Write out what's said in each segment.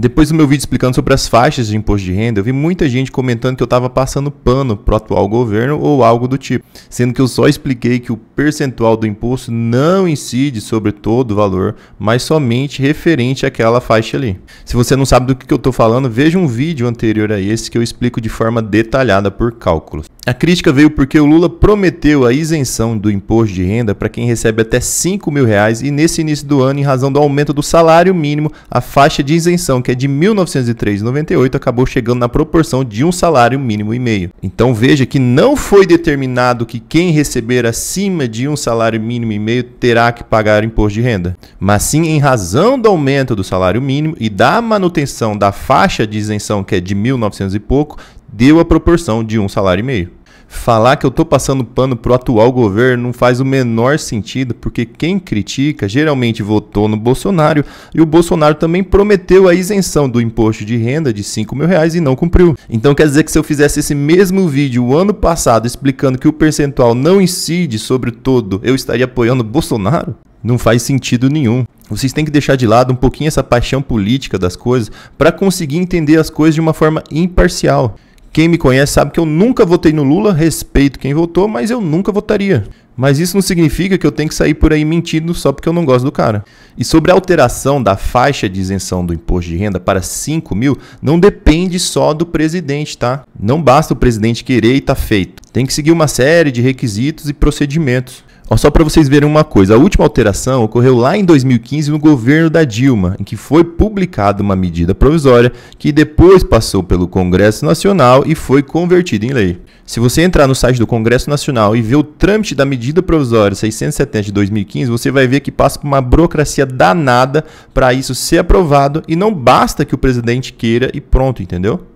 Depois do meu vídeo explicando sobre as faixas de imposto de renda, eu vi muita gente comentando que eu estava passando pano pro atual governo ou algo do tipo, sendo que eu só expliquei que o percentual do imposto não incide sobre todo o valor, mas somente referente àquela faixa ali. Se você não sabe do que eu estou falando, veja um vídeo anterior a esse que eu explico de forma detalhada por cálculos. A crítica veio porque o Lula prometeu a isenção do imposto de renda para quem recebe até 5 mil reais e nesse início do ano, em razão do aumento do salário mínimo, a faixa de isenção que é de 1903,98, acabou chegando na proporção de um salário mínimo e meio. Então veja que não foi determinado que quem receber acima de um salário mínimo e meio terá que pagar imposto de renda, mas sim em razão do aumento do salário mínimo e da manutenção da faixa de isenção que é de 1900 e pouco, deu a proporção de um salário e meio. Falar que eu tô passando pano pro atual governo não faz o menor sentido, porque quem critica geralmente votou no Bolsonaro e o Bolsonaro também prometeu a isenção do imposto de renda de 5 mil reais e não cumpriu. Então quer dizer que se eu fizesse esse mesmo vídeo o ano passado explicando que o percentual não incide sobre o todo, eu estaria apoiando o Bolsonaro? Não faz sentido nenhum. Vocês têm que deixar de lado um pouquinho essa paixão política das coisas para conseguir entender as coisas de uma forma imparcial. Quem me conhece sabe que eu nunca votei no Lula, respeito quem votou, mas eu nunca votaria. Mas isso não significa que eu tenho que sair por aí mentindo só porque eu não gosto do cara. E sobre a alteração da faixa de isenção do imposto de renda para 5 mil, não depende só do presidente, tá? Não basta o presidente querer e tá feito. Tem que seguir uma série de requisitos e procedimentos. Ó, só para vocês verem uma coisa, a última alteração ocorreu lá em 2015 no governo da Dilma, em que foi publicada uma medida provisória que depois passou pelo Congresso Nacional e foi convertida em lei. Se você entrar no site do Congresso Nacional e ver o trâmite da medida provisória 670 de 2015, você vai ver que passa por uma burocracia danada para isso ser aprovado e não basta que o presidente queira e pronto, entendeu?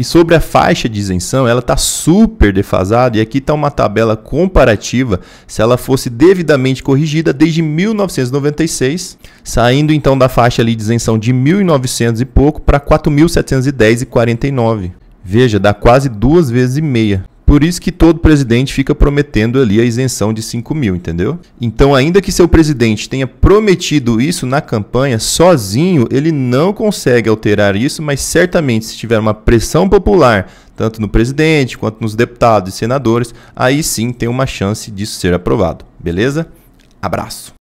E sobre a faixa de isenção, ela está super defasada e aqui está uma tabela comparativa se ela fosse devidamente corrigida desde 1996, saindo então da faixa ali de isenção de 1.900 e pouco para 4.710,49. Veja, dá quase duas vezes e meia. Por isso que todo presidente fica prometendo ali a isenção de 5 mil, entendeu? Então, ainda que seu presidente tenha prometido isso na campanha, sozinho ele não consegue alterar isso, mas certamente se tiver uma pressão popular tanto no presidente quanto nos deputados e senadores, aí sim tem uma chance disso ser aprovado. Beleza? Abraço!